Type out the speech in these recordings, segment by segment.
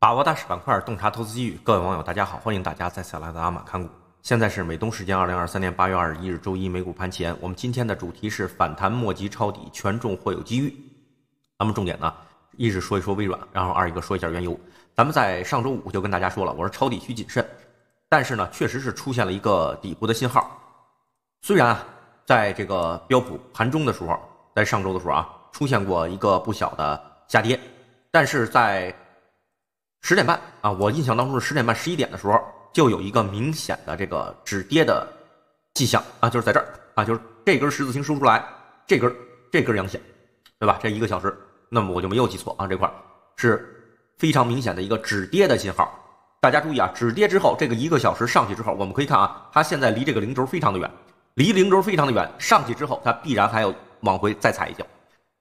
把握大势板块，洞察投资机遇。各位网友，大家好，欢迎大家再次来到阿玛看股。现在是美东时间二零二三年八月二十一日周一，美股盘前。我们今天的主题是反弹末及抄底，权重或有机遇。咱们重点呢，一直说一说微软，然后二一个说一下原油。咱们在上周五就跟大家说了，我说抄底需谨慎，但是呢，确实是出现了一个底部的信号。虽然啊，在这个标普盘中的时候，在上周的时候啊，出现过一个不小的下跌，但是在十点半啊，我印象当中是十点半十一点的时候就有一个明显的这个止跌的迹象啊，就是在这儿啊，就是这根十字星收出来，这根这根阳线，对吧？这一个小时，那么我就没有记错啊，这块是非常明显的一个止跌的信号。大家注意啊，止跌之后，这个一个小时上去之后，我们可以看啊，它现在离这个零轴非常的远，离零轴非常的远，上去之后它必然还要往回再踩一脚，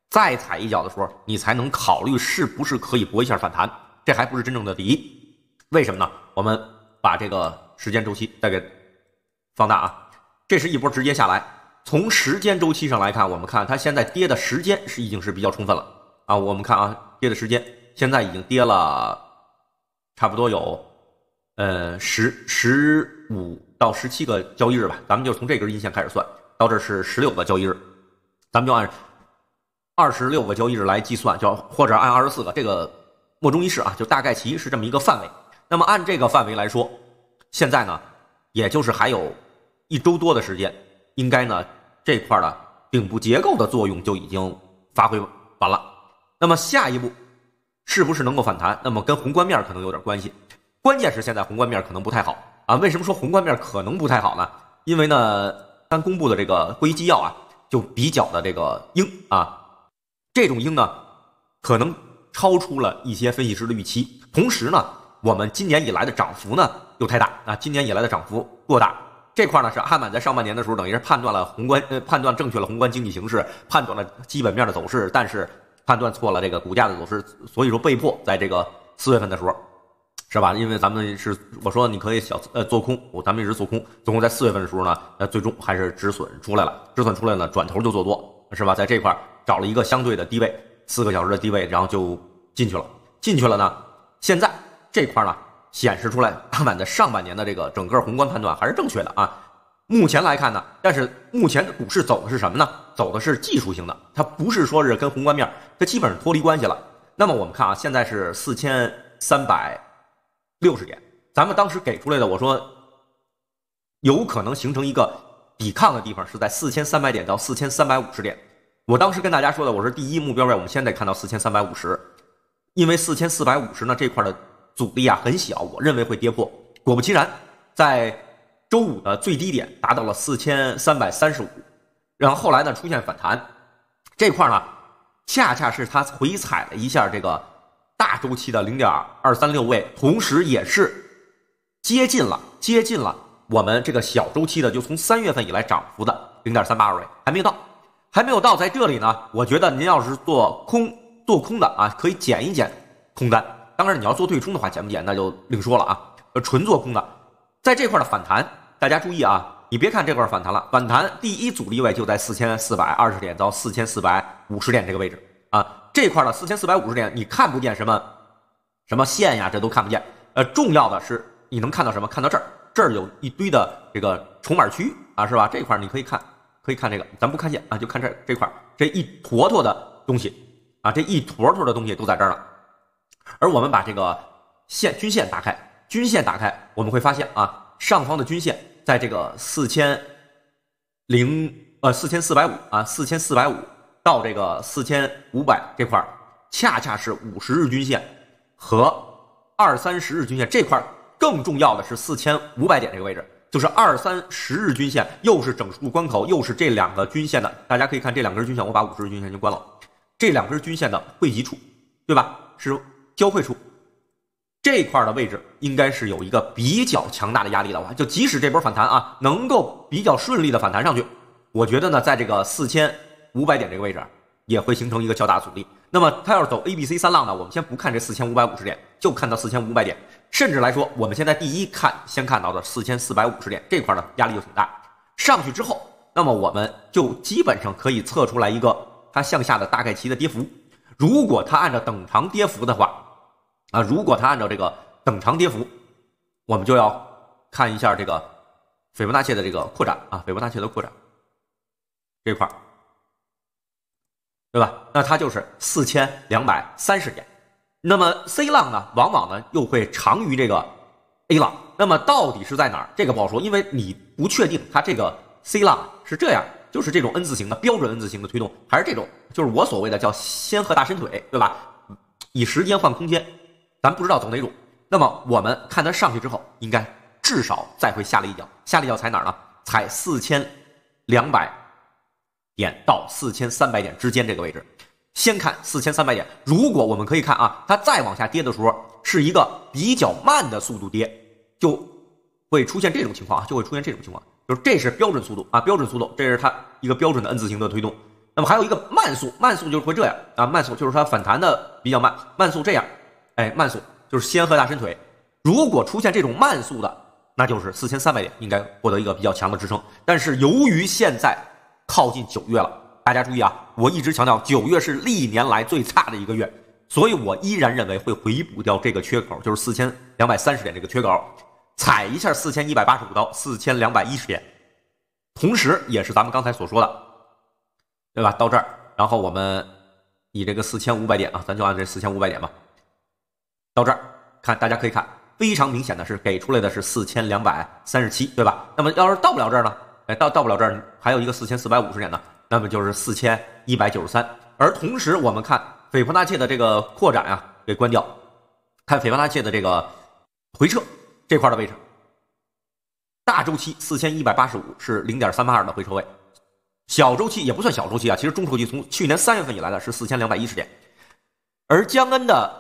再踩一脚的时候，你才能考虑是不是可以搏一下反弹。这还不是真正的第一，为什么呢？我们把这个时间周期再给放大啊！这是一波直接下来，从时间周期上来看，我们看它现在跌的时间是已经是比较充分了啊！我们看啊，跌的时间现在已经跌了差不多有呃十十五到十七个交易日吧。咱们就从这根阴线开始算，到这是十六个交易日，咱们就按二十六个交易日来计算，就或者按二十四个这个。莫衷一是啊，就大概其是这么一个范围。那么按这个范围来说，现在呢，也就是还有一周多的时间，应该呢这块的顶部结构的作用就已经发挥完了。那么下一步是不是能够反弹？那么跟宏观面可能有点关系。关键是现在宏观面可能不太好啊。为什么说宏观面可能不太好呢？因为呢，刚公布的这个会议纪要啊，就比较的这个硬啊，这种硬呢，可能。超出了一些分析师的预期，同时呢，我们今年以来的涨幅呢又太大啊，今年以来的涨幅过大，这块呢是汉满在上半年的时候，等于是判断了宏观呃判断正确了宏观经济形势，判断了基本面的走势，但是判断错了这个股价的走势，所以说被迫在这个四月份的时候，是吧？因为咱们是我说你可以小呃做空，我咱们一直做空，总共在四月份的时候呢，呃最终还是止损出来了，止损出来呢，转头就做多，是吧？在这块找了一个相对的低位，四个小时的低位，然后就。进去了，进去了呢。现在这块呢，显示出来，当晚的上半年的这个整个宏观判断还是正确的啊。目前来看呢，但是目前的股市走的是什么呢？走的是技术性的，它不是说是跟宏观面，它基本上脱离关系了。那么我们看啊，现在是四千三百六十点，咱们当时给出来的，我说有可能形成一个抵抗的地方是在四千三百点到四千三百五十点。我当时跟大家说的，我说第一目标位，我们现得看到四千三百五十。因为四千四百五十呢这块的阻力啊很小，我认为会跌破。果不其然，在周五的最低点达到了四千三百三十五，然后后来呢出现反弹，这块呢恰恰是它回踩了一下这个大周期的零点二三六位，同时也是接近了接近了我们这个小周期的就从三月份以来涨幅的零点三八二位，还没有到，还没有到，在这里呢，我觉得您要是做空。做空的啊，可以减一减空单。当然，你要做对冲的话，减不减那就另说了啊。呃，纯做空的，在这块的反弹，大家注意啊！你别看这块反弹了，反弹第一阻力位就在四千四百二十点到四千四百五十点这个位置啊。这块呢，四千四百五十点，你看不见什么什么线呀，这都看不见。呃，重要的是你能看到什么？看到这儿，这儿有一堆的这个筹码区啊，是吧？这块你可以看，可以看这个，咱不看线啊，就看这这块这一坨坨的东西。啊，这一坨坨的东西都在这儿了，而我们把这个线均线打开，均线打开，我们会发现啊，上方的均线在这个四千零呃四千四百五啊四千四百五到这个四千五百这块儿，恰恰是五十日均线和二三十日均线这块儿更重要的是四千五百点这个位置，就是二三十日均线又是整数关口，又是这两个均线的，大家可以看这两根均线，我把五十日均线就关了。这两根均线的汇集处，对吧？是交汇处，这块的位置应该是有一个比较强大的压力的。话，就即使这波反弹啊，能够比较顺利的反弹上去，我觉得呢，在这个四千五百点这个位置也会形成一个较大阻力。那么它要是走 A、B、C 三浪呢？我们先不看这四千五百五十点，就看到四千五百点，甚至来说，我们现在第一看先看到的四千四百五十点这块呢，压力就挺大。上去之后，那么我们就基本上可以测出来一个。它向下的大概齐的跌幅，如果它按照等长跌幅的话，啊，如果它按照这个等长跌幅，我们就要看一下这个斐波那契的这个扩展啊，斐波那契的扩展这块对吧？那它就是四千两百三十点。那么 C 浪呢，往往呢又会长于这个 A 浪。那么到底是在哪儿？这个不好说，因为你不确定它这个 C 浪是这样。就是这种 N 字形的标准 N 字形的推动，还是这种，就是我所谓的叫仙鹤大伸腿，对吧？以时间换空间，咱不知道走哪种。那么我们看它上去之后，应该至少再会下了一脚，下了一脚踩哪儿呢？踩四千两百点到四千三百点之间这个位置。先看四千三百点，如果我们可以看啊，它再往下跌的时候是一个比较慢的速度跌，就会出现这种情况啊，就会出现这种情况。就是这是标准速度啊，标准速度，这是它一个标准的 N 字形的推动。那么还有一个慢速，慢速就是会这样啊，慢速就是它反弹的比较慢，慢速这样，哎，慢速就是仙鹤大伸腿。如果出现这种慢速的，那就是四千三百点应该获得一个比较强的支撑。但是由于现在靠近九月了，大家注意啊，我一直强调九月是历年来最差的一个月，所以我依然认为会回补掉这个缺口，就是四千两百三十点这个缺口。踩一下四千一百八十五刀，四千两百一十点，同时也是咱们刚才所说的，对吧？到这儿，然后我们以这个四千五百点啊，咱就按这四千五百点吧。到这儿看，大家可以看，非常明显的是给出来的是四千两百三十七，对吧？那么要是到不了这儿呢？哎，到到不了这儿，还有一个四千四百五十点呢，那么就是四千一百九十三。而同时，我们看斐波那契的这个扩展啊，给关掉，看斐波那契的这个回撤。这块的位置，大周期四千一百八十五是零点三八二的回撤位，小周期也不算小周期啊，其实中周期从去年三月份以来的是四千两百一十点，而江恩的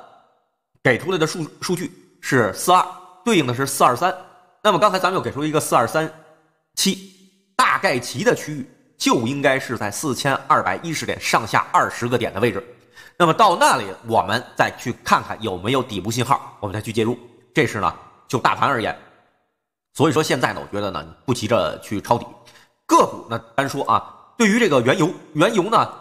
给出来的数数据是四二，对应的是四二三，那么刚才咱们又给出一个四二三七，大概齐的区域就应该是在四千二百一十点上下二十个点的位置，那么到那里我们再去看看有没有底部信号，我们再去介入，这是呢。就大盘而言，所以说现在呢，我觉得呢，不急着去抄底个股。呢单说啊，对于这个原油，原油呢，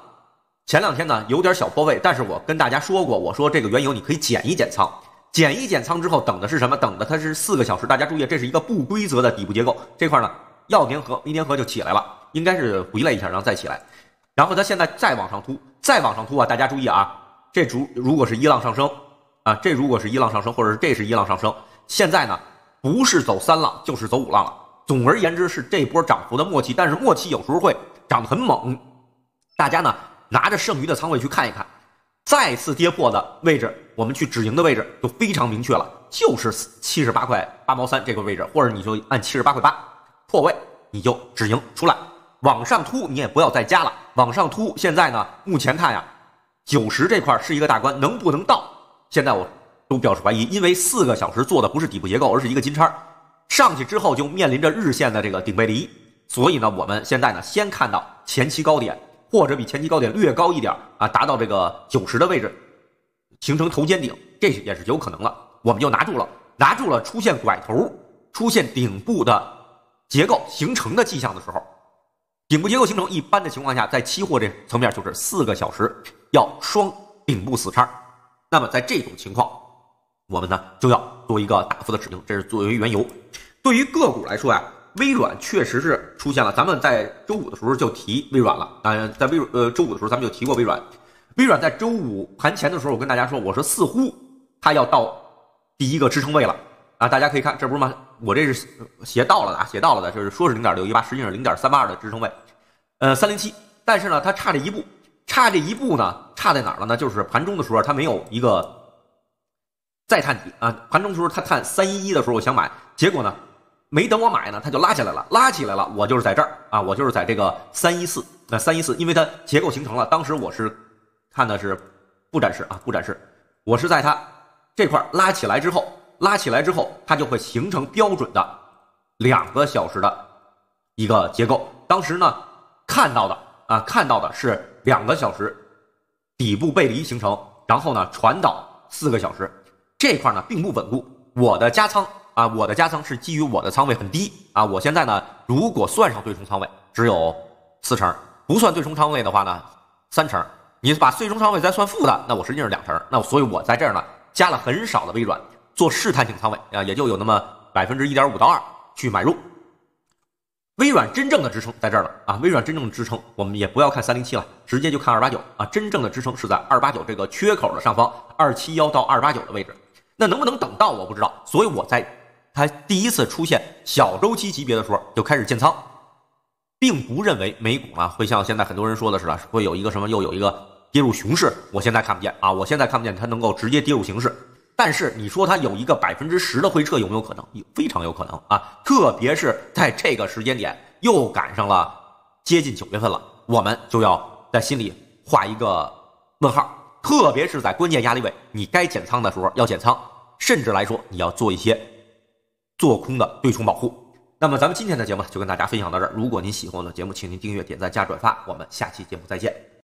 前两天呢有点小破位，但是我跟大家说过，我说这个原油你可以减一减仓，减一减仓之后，等的是什么？等的它是四个小时。大家注意，这是一个不规则的底部结构。这块呢要粘合，没粘合就起来了，应该是回来一下，然后再起来。然后它现在再往上突，再往上突啊！大家注意啊，这主如果是一浪上升啊，这如果是一浪上升，或者是这是一浪上升。现在呢，不是走三浪，就是走五浪了。总而言之，是这波涨幅的末期。但是末期有时候会涨得很猛，大家呢拿着剩余的仓位去看一看，再次跌破的位置，我们去止盈的位置就非常明确了，就是七十八块八毛三这个位置，或者你就按七十八块八破位，你就止盈出来。往上突你也不要再加了。往上突现在呢，目前看呀，九十这块是一个大关，能不能到现在我。都表示怀疑，因为四个小时做的不是底部结构，而是一个金叉，上去之后就面临着日线的这个顶背离，所以呢，我们现在呢先看到前期高点或者比前期高点略高一点啊，达到这个九十的位置，形成头肩顶，这也是有可能了。我们就拿住了，拿住了出现拐头、出现顶部的结构形成的迹象的时候，顶部结构形成一般的情况下，在期货这层面就是四个小时要双顶部死叉，那么在这种情况。我们呢就要做一个大幅的止盈，这是作为原油。对于个股来说呀，微软确实是出现了。咱们在周五的时候就提微软了啊，在微呃周五的时候咱们就提过微软。微软在周五盘前的时候，我跟大家说，我说似乎它要到第一个支撑位了啊。大家可以看，这不是吗？我这是写到了的，写到了的，就是说是零点六一八，实际上是零点三八二的支撑位，呃，三零七。但是呢，它差这一步，差这一步呢，差在哪儿了呢？就是盘中的时候它没有一个。再探底啊！盘中时候，他探三一一的时候，我想买，结果呢，没等我买呢，它就拉起来了。拉起来了，我就是在这儿啊，我就是在这个三一四。那三一四，因为它结构形成了，当时我是看的是不展示啊，不展示。我是在它这块拉起来之后，拉起来之后，它就会形成标准的两个小时的一个结构。当时呢，看到的啊，看到的是两个小时底部背离形成，然后呢传导四个小时。这块呢并不稳固，我的加仓啊，我的加仓是基于我的仓位很低啊。我现在呢，如果算上对冲仓位，只有四成；不算对冲仓位的话呢，三成。你把最终仓位再算负的，那我实际上是两成。那所以我在这儿呢加了很少的微软做试探性仓位啊，也就有那么百分之一点五到二去买入。微软真正的支撑在这儿了啊！微软真正的支撑，我们也不要看三零七了，直接就看二八九啊！真正的支撑是在二八九这个缺口的上方，二七幺到二八九的位置。那能不能等到我不知道，所以我在它第一次出现小周期级别的时候就开始建仓，并不认为美股啊会像现在很多人说的似的，会有一个什么又有一个跌入熊市。我现在看不见啊，我现在看不见它能够直接跌入熊市。但是你说它有一个百分之十的回撤有没有可能？有，非常有可能啊！特别是在这个时间点，又赶上了接近九月份了，我们就要在心里画一个问号。特别是在关键压力位，你该减仓的时候要减仓，甚至来说你要做一些做空的对冲保护。那么咱们今天的节目就跟大家分享到这儿。如果您喜欢我的节目，请您订阅、点赞、加转发。我们下期节目再见。